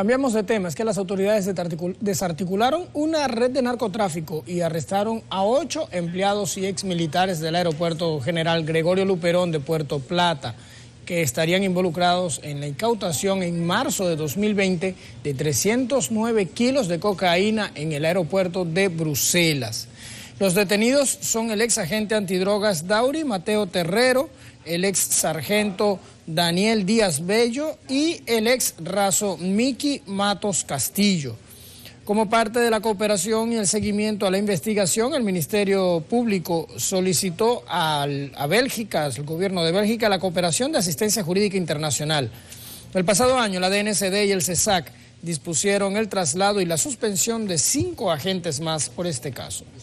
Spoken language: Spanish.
Cambiamos de tema, es que las autoridades desarticularon una red de narcotráfico y arrestaron a ocho empleados y exmilitares del aeropuerto general Gregorio Luperón de Puerto Plata, que estarían involucrados en la incautación en marzo de 2020 de 309 kilos de cocaína en el aeropuerto de Bruselas. Los detenidos son el ex agente antidrogas Dauri, Mateo Terrero, el ex sargento Daniel Díaz Bello y el ex raso Miki Matos Castillo. Como parte de la cooperación y el seguimiento a la investigación, el Ministerio Público solicitó a Bélgica, al gobierno de Bélgica, la cooperación de asistencia jurídica internacional. El pasado año, la DNCD y el CESAC dispusieron el traslado y la suspensión de cinco agentes más por este caso.